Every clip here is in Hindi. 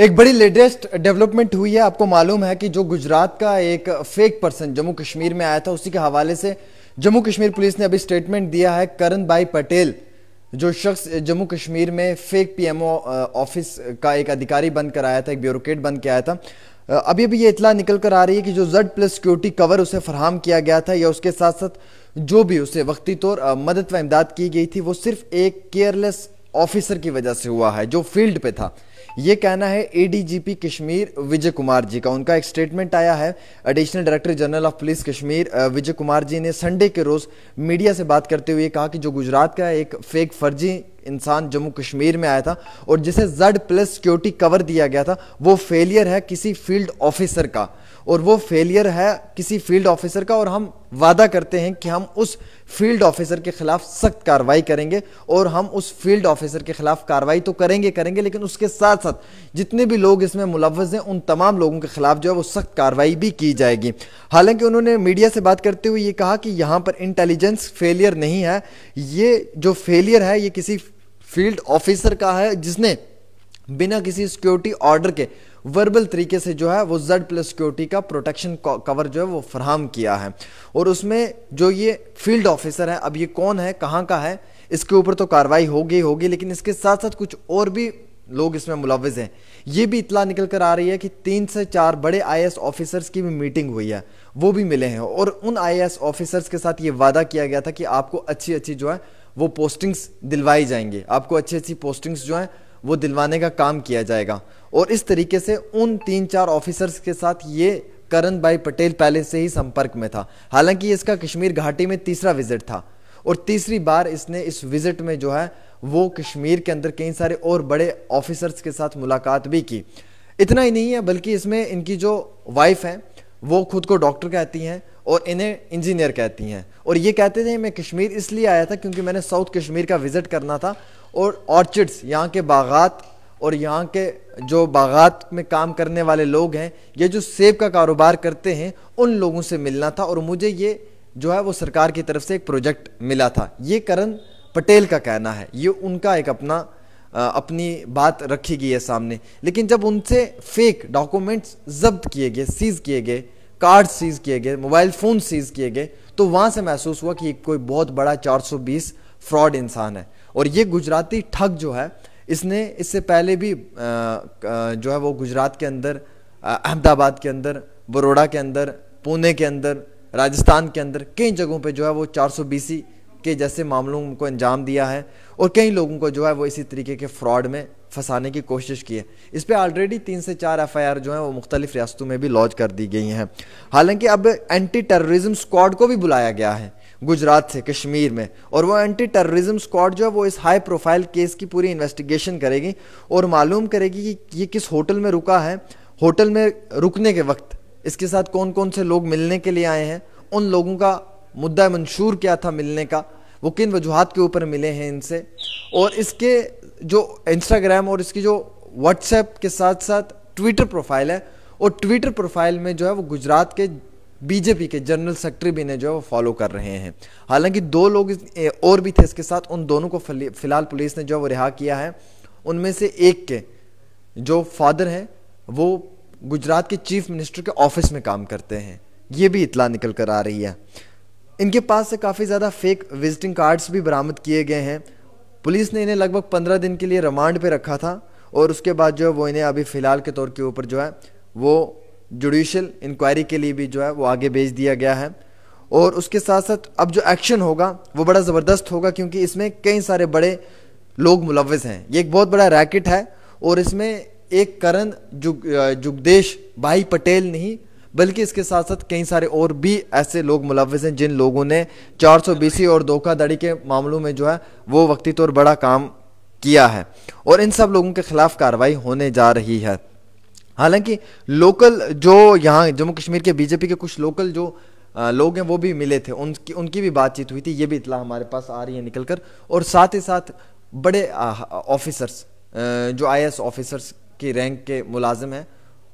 एक बड़ी लेटेस्ट डेवलपमेंट हुई है आपको मालूम है कि जो गुजरात का एक फेक पर्सन जम्मू कश्मीर में आया था उसी के हवाले से जम्मू कश्मीर पुलिस ने अभी स्टेटमेंट दिया है करण भाई पटेल जो शख्स जम्मू कश्मीर में फेक पीएमओ ऑफिस का एक अधिकारी बंद कराया था एक ब्यूरोक्रेट बंद किया था uh, अभी अभी ये इतला निकल कर आ रही है कि जो जेड प्लस सिक्योरिटी कवर उसे फराहम किया गया था या उसके साथ साथ जो भी उसे वक्ती तौर uh, मदद व इमदाद की गई थी वो सिर्फ एक केयरलेस ऑफिसर की वजह से हुआ है जो फील्ड पे था ये कहना है एडीजीपी कश्मीर विजय कुमार जी का उनका एक स्टेटमेंट आया है additional director general of police Kashmir Vijay Kumar ji ने संडे के रोज मीडिया से बात करते हुए कहा कि जो गुजरात का एक फेक फर्जी इंसान जम्मू कश्मीर में आया था और जिसे जड प्लस सिक्योरिटी कवर दिया गया था वो फेलियर है किसी फील्ड ऑफिसर का और वो फेलियर है किसी फील्ड ऑफिसर का और हम वादा करते हैं कि हम उस फील्ड ऑफिसर के खिलाफ सख्त कार्रवाई करेंगे और हम उस फील्ड ऑफिसर के खिलाफ कार्रवाई तो करेंगे करेंगे लेकिन उसके साथ साथ जितने भी लोग इसमें मुलवज हैं उन तमाम लोगों के खिलाफ जो है वो सख्त कार्रवाई भी की जाएगी हालांकि उन्होंने मीडिया से बात करते हुए ये कहा कि यहाँ पर इंटेलिजेंस फेलियर नहीं है ये जो फेलियर है ये किसी फील्ड ऑफिसर का है जिसने बिना किसी सिक्योरिटी ऑर्डर के वर्बल तरीके से जो है वो जेड प्लस सिक्योरिटी का प्रोटेक्शन कवर जो है वो फ्राहम किया है और उसमें जो ये फील्ड ऑफिसर है अब ये कौन है कहाँ का है इसके ऊपर तो कार्रवाई होगी होगी लेकिन इसके साथ साथ कुछ और भी लोग इसमें मुलविज हैं ये भी इतला निकल कर आ रही है कि तीन से चार बड़े आई ऑफिसर्स की भी मीटिंग हुई है वो भी मिले हैं और उन आई ऑफिसर्स के साथ ये वादा किया गया था कि आपको अच्छी अच्छी जो है वो पोस्टिंग्स दिलवाई जाएंगी आपको अच्छी अच्छी पोस्टिंग्स जो हैं वो दिलवाने का काम किया जाएगा और इस तरीके से उन तीन चार ऑफिसर्स के साथ ये करण भाई पटेल पहले से ही संपर्क में था हालांकि इसका कश्मीर घाटी में तीसरा विजिट था और तीसरी बार इसने इस विजिट में जो है वो कश्मीर के अंदर कई सारे और बड़े ऑफिसर्स के साथ मुलाकात भी की इतना ही नहीं है बल्कि इसमें इनकी जो वाइफ है वो खुद को डॉक्टर कहती हैं और इन्हें इंजीनियर कहती हैं और ये कहते थे मैं कश्मीर इसलिए आया था क्योंकि मैंने साउथ कश्मीर का विज़िट करना था और ऑर्चिड्स यहाँ के बागात और यहाँ के जो बागात में काम करने वाले लोग हैं ये जो सेब का कारोबार करते हैं उन लोगों से मिलना था और मुझे ये जो है वो सरकार की तरफ से एक प्रोजेक्ट मिला था ये करण पटेल का कहना है ये उनका एक अपना अपनी बात रखी गई है सामने लेकिन जब उनसे फेक डॉक्यूमेंट्स जब्त किए गए सीज किए गए कार्ड सीज किए गए मोबाइल फ़ोन सीज किए गए तो वहाँ से महसूस हुआ कि कोई बहुत बड़ा 420 फ्रॉड इंसान है और ये गुजराती ठग जो है इसने इससे पहले भी जो है वो गुजरात के अंदर अहमदाबाद के अंदर बड़ोड़ा के अंदर पुणे के अंदर राजस्थान के अंदर कई जगहों पे जो है वो चार सौ के जैसे मामलों को अंजाम दिया है और कई लोगों को जो है वो इसी तरीके के फ्रॉड में फंसाने की कोशिश की है इस पर ऑलरेडी तीन से चार एफ आई आर जो हैं वो मुख्तलिफ रियासतों में भी लॉन्च कर दी गई हैं हालांकि अब एंटी टेररिज्म स्क्वाड को भी बुलाया गया है गुजरात से कश्मीर में और वो एंटी टेररिज्म स्क्वाड जो है वो इस हाई प्रोफाइल केस की पूरी इन्वेस्टिगेशन करेगी और मालूम करेगी कि ये किस होटल में रुका है होटल में रुकने के वक्त इसके साथ कौन कौन से लोग मिलने के लिए आए हैं उन लोगों का मुद्दा मंशूर क्या था मिलने का वो किन वजूहत के ऊपर मिले हैं इनसे और इसके जो इंस्टाग्राम और इसकी जो व्हाट्सएप के साथ साथ ट्विटर प्रोफाइल है और ट्विटर प्रोफाइल में जो है वो गुजरात के बीजेपी के जनरल सेक्रेटरी भी ने जो है वो फॉलो कर रहे हैं हालांकि दो लोग और भी थे इसके साथ उन दोनों को फिलहाल पुलिस ने जो है वो रिहा किया है उनमें से एक के जो फादर हैं वो गुजरात के चीफ मिनिस्टर के ऑफिस में काम करते हैं ये भी इतला निकल कर आ रही है इनके पास से काफ़ी ज़्यादा फेक विजिटिंग कार्ड्स भी बरामद किए गए हैं पुलिस ने इन्हें लगभग पंद्रह दिन के लिए रिमांड पे रखा था और उसके बाद जो है वो इन्हें अभी फ़िलहाल के तौर के ऊपर जो है वो जुडिशल इंक्वायरी के लिए भी जो है वो आगे भेज दिया गया है और उसके साथ साथ अब जो एक्शन होगा वो बड़ा ज़बरदस्त होगा क्योंकि इसमें कई सारे बड़े लोग मुलवज़ हैं ये एक बहुत बड़ा रैकेट है और इसमें एक करण जुग जुगदेश भाई पटेल नहीं बल्कि इसके साथ साथ कई सारे और भी ऐसे लोग मुलविस हैं जिन लोगों ने चार सौ बीसी और धोखाधड़ी के मामलों में जो है वो वक्ती तौर बड़ा काम किया है और इन सब लोगों के खिलाफ कार्रवाई होने जा रही है हालांकि लोकल जो यहाँ जम्मू कश्मीर के बीजेपी के कुछ लोकल जो लोग हैं वो भी मिले थे उनकी उनकी भी बातचीत हुई थी ये भी इतला हमारे पास आ रही है निकल कर और साथ ही साथ बड़े ऑफिसर्स जो आई ऑफिसर्स की रैंक के मुलाजिम हैं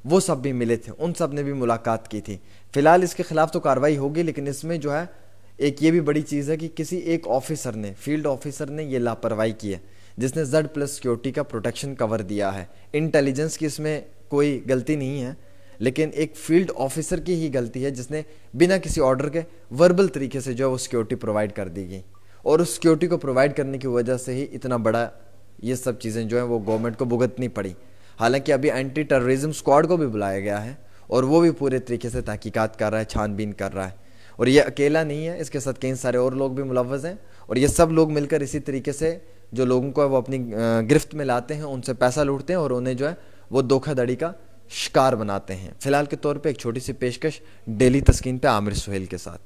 वो सब भी मिले थे उन सब ने भी मुलाकात की थी फिलहाल इसके खिलाफ तो कार्रवाई होगी लेकिन इसमें जो है एक ये भी बड़ी चीज़ है कि किसी एक ऑफिसर ने फील्ड ऑफिसर ने ये लापरवाही की है जिसने जड प्लस सिक्योरिटी का प्रोटेक्शन कवर दिया है इंटेलिजेंस की इसमें कोई गलती नहीं है लेकिन एक फील्ड ऑफिसर की ही गलती है जिसने बिना किसी ऑर्डर के वर्बल तरीके से जो है वो सिक्योरिटी प्रोवाइड कर दी गई और उस सिक्योरिटी को प्रोवाइड करने की वजह से ही इतना बड़ा ये सब चीज़ें जो हैं वो गवर्नमेंट को भुगतनी पड़ी हालांकि अभी एंटी टेररिज्म स्क्वाड को भी बुलाया गया है और वो भी पूरे तरीके से तहकीकात कर रहा है छानबीन कर रहा है और ये अकेला नहीं है इसके साथ कई सारे और लोग भी मुलवज हैं और ये सब लोग मिलकर इसी तरीके से जो लोगों को वो अपनी गिरफ्त में लाते हैं उनसे पैसा लूटते हैं और उन्हें जो है वो धोखाधड़ी का शिकार बनाते हैं फिलहाल के तौर पे एक छोटी सी पेशकश डेली तस्किन पे आमिर सुहेल के साथ